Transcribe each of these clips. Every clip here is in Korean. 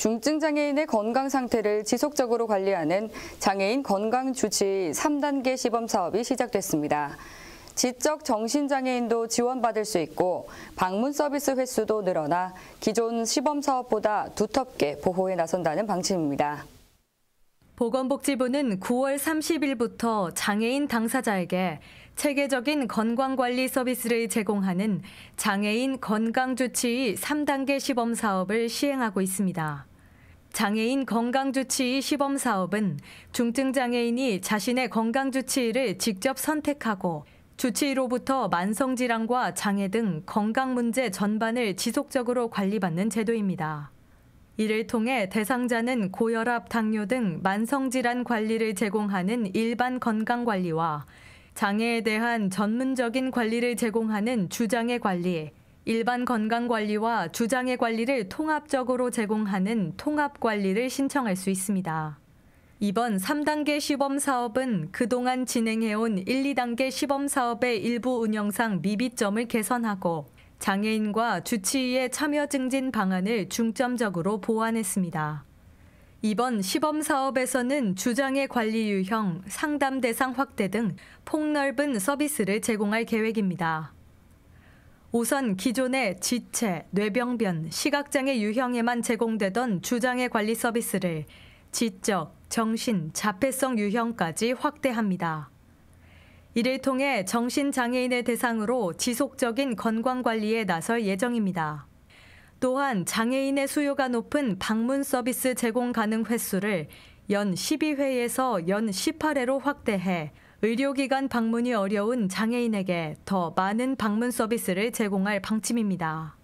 중증장애인의 건강 상태를 지속적으로 관리하는 장애인 건강주치 3단계 시범사업이 시작됐습니다. 지적 정신장애인도 지원받을 수 있고 방문 서비스 횟수도 늘어나 기존 시범사업보다 두텁게 보호에 나선다는 방침입니다. 보건복지부는 9월 30일부터 장애인 당사자에게 체계적인 건강관리 서비스를 제공하는 장애인 건강주치의 3단계 시범 사업을 시행하고 있습니다. 장애인 건강주치의 시범 사업은 중증장애인이 자신의 건강주치의를 직접 선택하고 주치의로부터 만성질환과 장애 등 건강 문제 전반을 지속적으로 관리받는 제도입니다. 이를 통해 대상자는 고혈압, 당뇨 등 만성질환 관리를 제공하는 일반 건강관리와 장애에 대한 전문적인 관리를 제공하는 주장의 관리, 일반 건강관리와 주장의 관리를 통합적으로 제공하는 통합관리를 신청할 수 있습니다. 이번 3단계 시범 사업은 그동안 진행해온 1, 2단계 시범 사업의 일부 운영상 미비점을 개선하고 장애인과 주치의의 참여 증진 방안을 중점적으로 보완했습니다. 이번 시범 사업에서는 주장의 관리 유형, 상담 대상 확대 등 폭넓은 서비스를 제공할 계획입니다. 우선 기존의 지체, 뇌병변, 시각장애 유형에만 제공되던 주장애 관리 서비스를 지적, 정신, 자폐성 유형까지 확대합니다. 이를 통해 정신장애인을 대상으로 지속적인 건강관리에 나설 예정입니다. 또한 장애인의 수요가 높은 방문 서비스 제공 가능 횟수를 연 12회에서 연 18회로 확대해 의료기관 방문이 어려운 장애인에게 더 많은 방문 서비스를 제공할 방침입니다.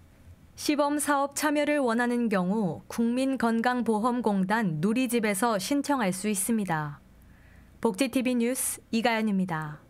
시범 사업 참여를 원하는 경우 국민건강보험공단 누리집에서 신청할 수 있습니다. 복지TV 뉴스 이가연입니다.